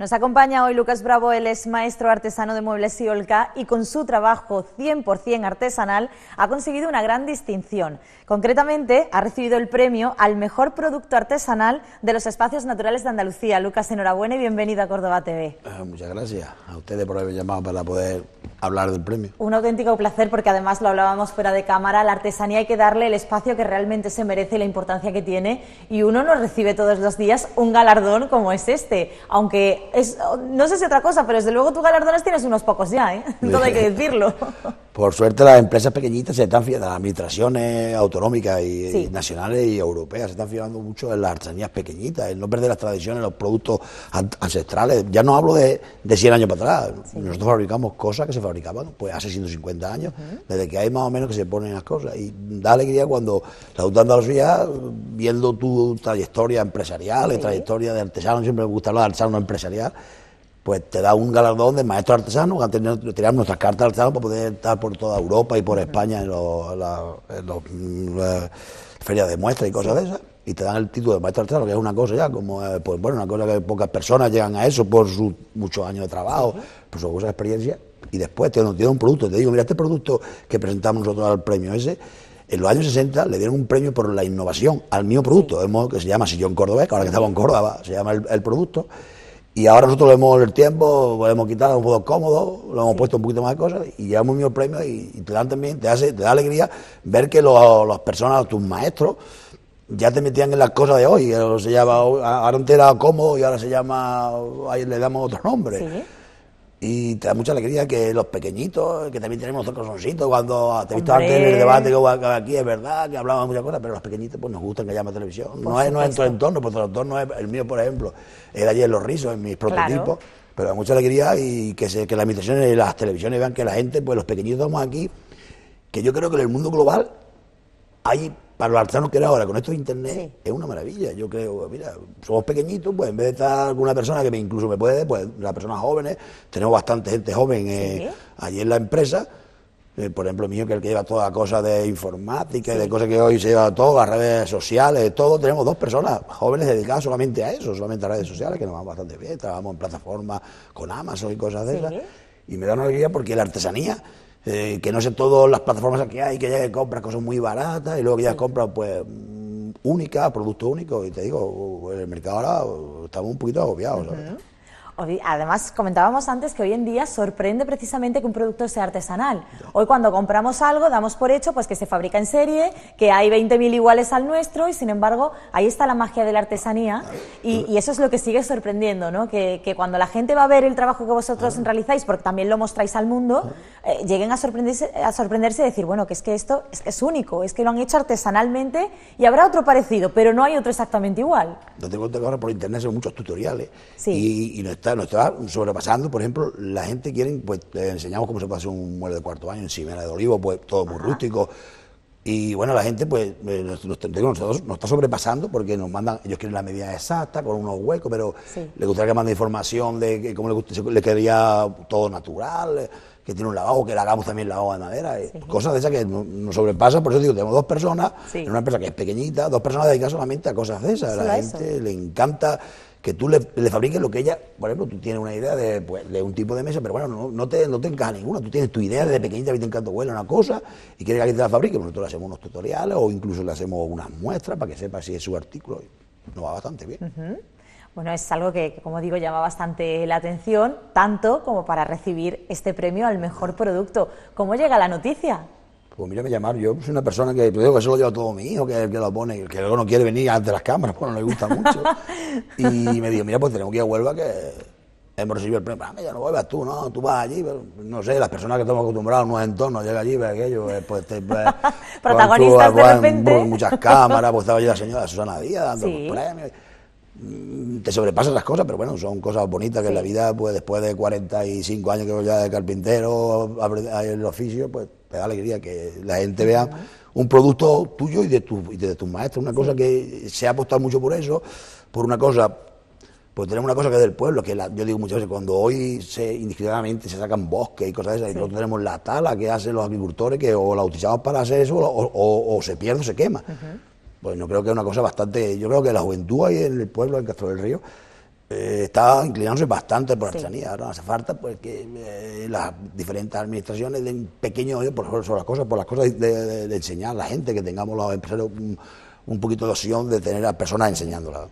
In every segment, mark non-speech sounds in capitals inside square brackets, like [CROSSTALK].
Nos acompaña hoy Lucas Bravo, él es maestro artesano de muebles y Olca y con su trabajo 100% artesanal ha conseguido una gran distinción. Concretamente, ha recibido el premio al mejor producto artesanal de los espacios naturales de Andalucía. Lucas, enhorabuena y bienvenido a Córdoba TV. Ah, muchas gracias a ustedes por haberme llamado para poder hablar del premio. Un auténtico placer porque además lo hablábamos fuera de cámara, la artesanía hay que darle el espacio que realmente se merece y la importancia que tiene y uno no recibe todos los días un galardón como es este, aunque es, no sé si otra cosa, pero desde luego tus galardones tienes unos pocos ya, ¿eh? [LAUGHS] todo hay que decirlo. [LAUGHS] Por suerte las empresas pequeñitas se están fijando, las administraciones autonómicas y, nacionales y europeas se están fijando mucho en las artesanías pequeñitas, en no perder las tradiciones, los productos ancestrales. Ya no hablo de, de 100 años para atrás, nosotros fabricamos cosas que se fabricaban pues hace 150 años, desde que hay más o menos que se ponen las cosas. Y da alegría cuando la los Andalucía, viendo tu trayectoria empresarial, y trayectoria de artesano, siempre me gusta hablar de artesano empresarial, pues te da un galardón de maestro artesano, que han nuestras cartas artesanas para poder estar por toda Europa y por España en, las mm, ferias de muestra y cosas de esas, y te dan el título de maestro artesano, que es una cosa ya, como, eh, pues bueno, una cosa que pocas personas llegan a eso por sus muchos años de trabajo, por su cosa de experiencia, y después te, dieron un producto, te digo, mira, este producto que presentamos nosotros al premio ese, en los años 60 le dieron un premio por la innovación al mío producto, modo que se llama Sillón Córdoba, que ahora que estaba en Córdoba, se llama el producto, y ahora nosotros le hemos, el tiempo, ...le hemos quitado, un poco cómodo, ...le hemos puesto un poquito más de cosas y llevamos mi premio y, te dan también, te, hace, te da alegría ver que los, las personas, tus maestros, ya te metían en las cosas de hoy. Se llama, ahora antes era cómodo y ahora se llama, ahí le damos otro nombre. Y te da mucha alegría que los pequeñitos, que también tenemos otros soncitos, cuando te he visto antes en el debate que aquí, es verdad que hablábamos muchas cosas, pero los pequeñitos pues nos gustan que más televisión. no es, no entorno, porque tu entorno es el mío, por ejemplo, era ayer los rizos en mis prototipos. Pero da mucha alegría y que, se, que las administraciones y las televisiones vean que la gente, pues los pequeñitos estamos aquí, que yo creo que en el mundo global hay para los artesanos que era ahora, con esto de internet, es una maravilla. Yo creo, mira, somos pequeñitos, pues en vez de estar alguna persona que me, incluso me puede, pues las personas jóvenes, tenemos bastante gente joven eh, allí en la empresa. Eh, por ejemplo, mío, que el que lleva toda cosa de informática de cosas que hoy se lleva todo, las redes sociales, todo. Tenemos dos personas jóvenes dedicadas solamente a eso, solamente a redes sociales, que nos van bastante bien. Trabajamos en plataformas con Amazon y cosas de esas. Y me da una alegría porque la artesanía eh, que no sé todas las plataformas que hay, que ya compras cosas muy baratas y luego que ya compras pues mm, únicas, productos únicos. Y te digo, el mercado ahora estamos un poquito agobiados. Además, comentábamos antes que hoy en día sorprende precisamente que un producto sea artesanal. Hoy cuando compramos algo damos por hecho pues que se fabrica en serie, que hay 20.000 iguales al nuestro y sin embargo ahí está la magia de la artesanía y, eso es lo que sigue sorprendiendo, ¿no? Que, cuando la gente va a ver el trabajo que vosotros realizáis, porque también lo mostráis al mundo, eh, lleguen a sorprenderse, a sorprenderse y decir, bueno, que es que esto es, único, es que lo han hecho artesanalmente y habrá otro parecido, pero no hay otro exactamente igual. No tengo que ahora por internet son muchos tutoriales y, nos está sobrepasando, por ejemplo, la gente quiere, pues enseñamos cómo se pasa un mueble de cuarto año, encimera de olivo, pues todo muy rústico. Y bueno, la gente, pues, eh, nos, está sobrepasando porque nos mandan, ellos quieren la medida exacta, con unos huecos, pero le gustaría que mande información de, cómo les, quería todo natural, que tiene un lavabo, que le hagamos también lavabo de madera, eh, cosas de esas que nos sobrepasan. Por eso digo, tenemos dos personas, en una empresa que es pequeñita, dos personas dedicadas solamente a cosas de esas. A la gente le encanta que tú le, fabriques lo que ella, por ejemplo, tú tienes una idea de, pues, un tipo de mesa, pero bueno, no, te, no te encaja ninguna, tú tienes tu idea desde pequeñita, y en encanta huele una cosa y quieres que alguien te la fabrique, pues nosotros le hacemos unos tutoriales o incluso le hacemos unas muestras para que sepa si es su artículo, y nos va bastante bien. Bueno, es algo que, como digo, llama bastante la atención, tanto como para recibir este premio al mejor producto. ¿Cómo llega la noticia? Pues mira, me llamaron. Yo soy una persona que, pues, digo que eso lo lleva todo mi hijo, que, que lo pone, que luego no quiere venir ante las cámaras, pues no le gusta mucho. [LAUGHS] y me dijo, mira, pues tenemos que ir a Huelva que hemos recibido el premio. Ah, mira, no vuelvas tú, no, tú vas allí. Pero, no sé, las personas que estamos acostumbrados a unos entorno llega allí, ves aquello, eh, pues, te, pues, [LAUGHS] Protagonistas tú, pues, de pues, repente. Pues, muchas cámaras, pues estaba allí la señora Susana Díaz dando los premios. Mm, te sobrepasan las cosas, pero bueno, son cosas bonitas que en la vida, pues después de 45 años que voy ya de carpintero, el oficio, pues te da alegría que la gente vea un producto tuyo y de, tu, de tus maestros, una cosa que se ha apostado mucho por eso, por una cosa, pues tenemos una cosa que es del pueblo, que yo digo muchas veces, cuando hoy se, indiscriminadamente se sacan bosques y cosas de esas, y nosotros tenemos la tala que hacen los agricultores, que o la utilizamos para hacer eso, o, se pierde o se quema. Bueno, pues creo que es una cosa bastante. Yo creo que la juventud ahí en el pueblo, en Castro del Río, eh, está inclinándose bastante por la artesanía. Ahora hace falta porque pues, eh, las diferentes administraciones den pequeño por sobre las cosas, por las cosas de, enseñar a la gente, que tengamos los empresarios un, poquito de opción de tener a personas enseñándolas.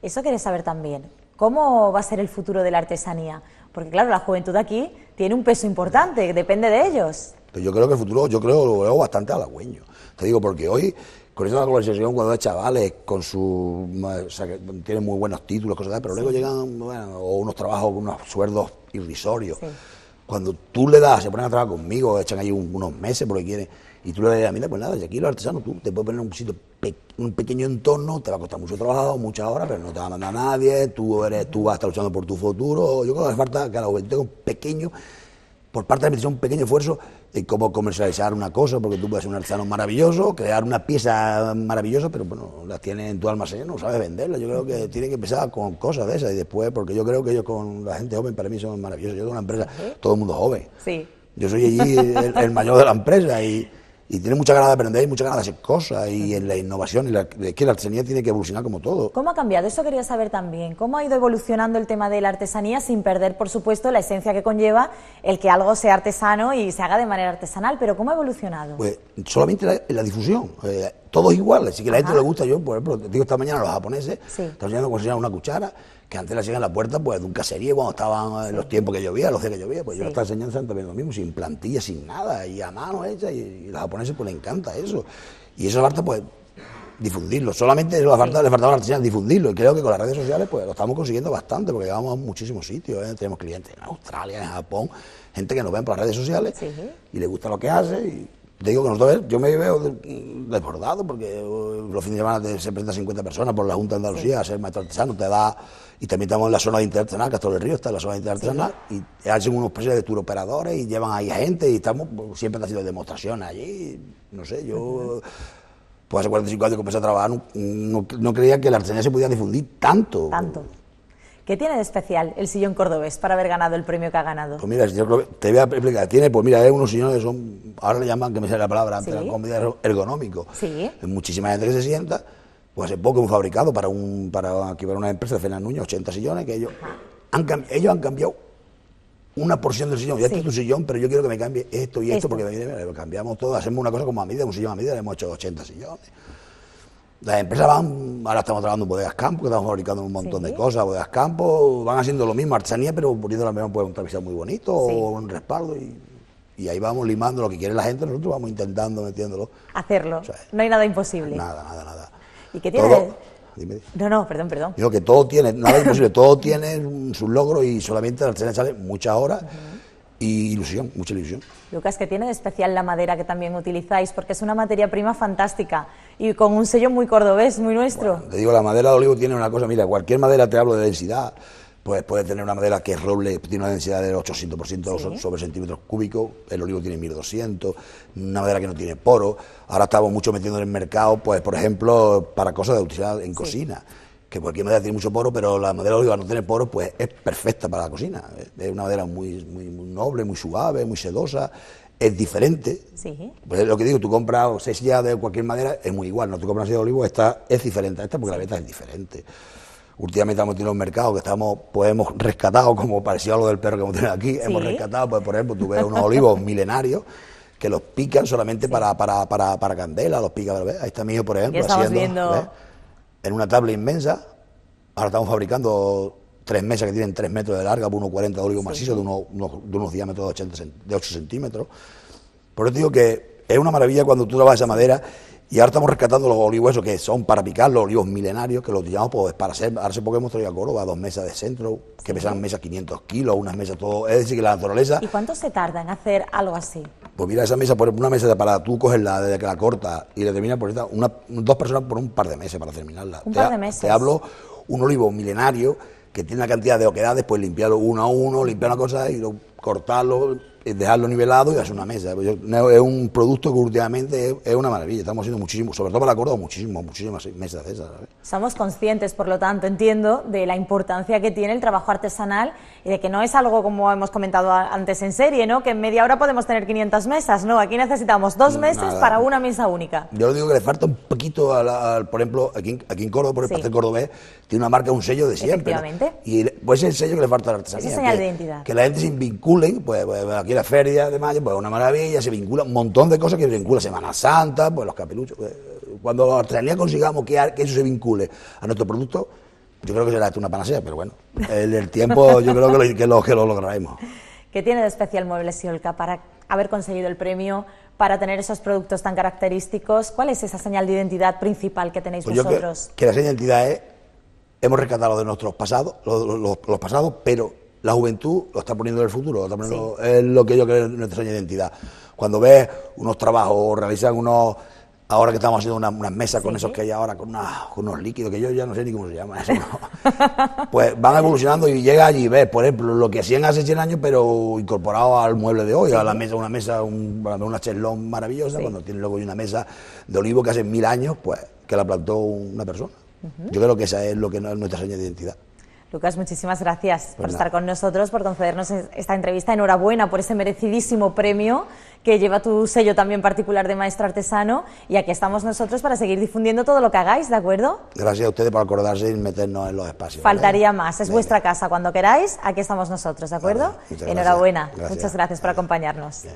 Eso quiere saber también. ¿Cómo va a ser el futuro de la artesanía? Porque claro, la juventud aquí tiene un peso importante, depende de ellos. Pues yo creo que el futuro, yo creo, lo veo bastante halagüeño. Te digo, porque hoy con la conversación cuando hay chavales, con su, o sea, que tienen muy buenos títulos, cosas así, pero luego llegan unos trabajos, unos sueldos irrisorios. Cuando tú le das, se ponen a trabajar conmigo, echan ahí unos meses porque quieren, y tú le das, mí, pues nada, y aquí los artesanos, tú te puedes poner un sitio, un pequeño entorno, te va a costar mucho trabajo, muchas horas, pero no te va a mandar a nadie, tú, eres, tú vas a estar luchando por tu futuro. Yo creo que hace falta que a la juventud un pequeño por parte de la un pequeño esfuerzo en cómo comercializar una cosa, porque tú puedes ser un artesano maravilloso, crear una pieza maravillosa, pero bueno, las tienes en tu almacén, no sabes venderla. Yo creo que tiene que empezar con cosas de esas y después, porque yo creo que ellos con la gente joven para mí son maravillosos. Yo tengo una empresa, todo el mundo joven. Sí. Yo soy allí el mayor de la empresa y, y tiene mucha ganas de aprender y mucha ganas de hacer cosas y en la innovación y es que la artesanía tiene que evolucionar como todo. ¿Cómo ha cambiado? Eso quería saber también. ¿Cómo ha ido evolucionando el tema de la artesanía sin perder, por supuesto, la esencia que conlleva el que algo sea artesano y se haga de manera artesanal? Pero ¿cómo ha evolucionado? Pues solamente la, la difusión. Eh, todos iguales. Así que a la gente le gusta, yo, por ejemplo, ...te digo esta mañana, los japoneses, están enseñando a una cuchara, que antes la hacían en la puerta pues, de un caserío cuando estaban en eh, los tiempos que llovía, los días que llovía, pues yo estaba enseñando también lo mismo, sin plantilla, sin nada, y a mano hecha, y, a los japoneses pues les encanta eso. Y eso falta pues difundirlo, solamente eso le faltaba a la difundirlo, y creo que con las redes sociales pues lo estamos consiguiendo bastante, porque llegamos a muchísimos sitios, ¿eh? tenemos clientes en Australia, en Japón, gente que nos ven por las redes sociales y le gusta lo que hace. Y, te digo que nosotros, yo me veo desbordado porque uh, los fines de semana se presentan 50 personas por la Junta de Andalucía a ser maestro artesano, te da. Y también estamos en la zona internacional, que Castro del Río está en la zona internacional y hacen unos precios de operadores y llevan ahí gente, y estamos, pues, siempre sido demostraciones allí, no sé, yo. Pues hace 45 años que empecé a trabajar, no, creía que la artesanía se pudiera difundir tanto. Tanto. ¿Qué tiene de especial el sillón cordobés para haber ganado el premio que ha ganado? Pues mira, el te voy a explicar, tiene, pues mira, hay eh, unos sillones, que son, ahora le llaman, que me sale la palabra, antes ¿Sí? la comida ergonómico. Sí. Muchísima gente que se sienta, pues hace poco un fabricado para un, para aquí para una empresa de Fernández Nuño, 80 sillones, que ellos han, ellos han cambiado una porción del sillón. Ya este sí. tu sillón, pero yo quiero que me cambie esto y esto, porque me, cambiamos todo, hacemos una cosa como a medida, un sillón a medida, le hemos hecho 80 sillones. Las empresas van, ahora estamos trabajando en bodegas campo, que estamos fabricando un montón de cosas, bodegas campo, van haciendo lo mismo, artesanía, pero poniendo la misma un travesado muy bonito o un respaldo y, ahí vamos limando lo que quiere la gente, nosotros vamos intentando, metiéndolo. Hacerlo, no hay nada imposible. Nada, nada, nada. ¿Y qué tiene? No, no, perdón, perdón. Digo que todo tiene, nada imposible, todo tiene sus logros y solamente la artesanía sale muchas horas y ilusión, mucha ilusión. Lucas, que tiene de especial la madera que también utilizáis? Porque es una materia prima fantástica y con un sello muy cordobés, muy nuestro. te digo, la madera de olivo tiene una cosa, mira, cualquier madera, te hablo de densidad, pues puede tener una madera que es roble, tiene una densidad del 800% sobre centímetros cúbicos, el olivo tiene 1200, una madera que no tiene poro. Ahora estamos mucho metiendo en el mercado, pues por ejemplo, para cosas de utilidad en cocina que cualquier madera tiene mucho poro, pero la madera de oliva no tiene poro, pues es perfecta para la cocina. Es una madera muy, muy, noble, muy suave, muy sedosa, es diferente. Pues lo que digo, tú compras seis ya de cualquier madera, es muy igual, no tú compras de olivo, esta es diferente a esta porque la venta es diferente. Últimamente hemos tenido un mercado que estamos, pues hemos rescatado, como parecía lo del perro que hemos tenido aquí, hemos rescatado, pues por ejemplo, tú ves unos olivos [LAUGHS] milenarios que los pican solamente para, para, candela, los pican, ¿ves? Ahí está mi por ejemplo, haciendo en una tabla inmensa. Ahora estamos fabricando tres mesas que tienen tres metros de larga, por 1,40 de olivo macizo, de unos, de unos diámetros de, 8 centímetros. Por eso digo que es una maravilla cuando tú trabajas esa madera y ahora estamos rescatando los olivos esos que son para picar, los olivos milenarios, que los utilizamos pues, para hacer, ahora hace poco hemos traído a Córdoba dos mesas de centro, que pesan mesas 500 kilos, unas mesas todo, es decir, que la naturaleza... ¿Y cuánto se tarda en hacer algo así? Pues mira, esa mesa, por una mesa para tú coges la, desde que la corta y le terminas por esta, dos personas por un par de meses para terminarla. Un te, par de meses. Te hablo, un olivo milenario que tiene una cantidad de oquedades, pues limpiarlo uno a uno, limpiar una cosa y lo cortarlo, eh, dejarlo nivelado y hacer una mesa. Es un producto que últimamente es una maravilla. Estamos haciendo muchísimo, sobre todo para Córdoba, muchísimo, muchísimas mesas esas. Somos conscientes, por lo tanto, entiendo, de la importancia que tiene el trabajo artesanal y de que no es algo como hemos comentado antes en serie, ¿no? Que en media hora podemos tener 500 mesas, ¿no? Aquí necesitamos dos meses para una mesa única. Yo digo que le falta un poquito, a por ejemplo, aquí, en, aquí en Córdoba, por el pastel cordobés, tiene una marca, un sello de siempre. Efectivamente. Y pues es el sello que le falta a la artesanía. Es señal que, de identidad. Que la gente se vincula vinculen, pues, pues aquí la feria de mayo, pues una maravilla, se vincula un montón de cosas que se vincula, Semana Santa, pues los capiluchos. Pues, cuando la consigamos que, eso se vincule a nuestro producto, yo creo que será una panacea, pero bueno, el, tiempo yo creo que lo, que lo, que lograremos. ¿Qué tiene de especial Muebles Siolca para haber conseguido el premio, para tener esos productos tan característicos? ¿Cuál es esa señal de identidad principal que tenéis pues vosotros? que, la señal de identidad es, hemos rescatado de nuestros pasados, los, los pasados, pero la juventud lo está poniendo en el futuro, es lo que yo creo en nuestra identidad. Cuando ves unos trabajos o realizan unos ahora que estamos haciendo unas una mesas con esos que hay ahora, con, unos líquidos que yo ya no sé ni cómo se llama eso, [LAUGHS] pues van evolucionando y llega allí y ves, por ejemplo, lo que hacían hace 100 años, pero incorporado al mueble de hoy, a la mesa, una mesa, una chelón maravillosa, cuando tiene luego una mesa de olivo que hace mil años, pues que la plantó una persona. Yo creo que esa es lo que no es nuestra señal de identidad. Lucas, muchísimas gracias pues por estar con nosotros, por concedernos esta entrevista. Enhorabuena por ese merecidísimo premio que lleva tu sello también particular de maestro artesano. Y aquí estamos nosotros para seguir difundiendo todo lo que hagáis, ¿de acuerdo? Gracias a ustedes por acordarse y meternos en los espacios. Faltaría más, es vuestra casa. Cuando queráis, aquí estamos nosotros, ¿de acuerdo? Enhorabuena, muchas gracias por acompañarnos.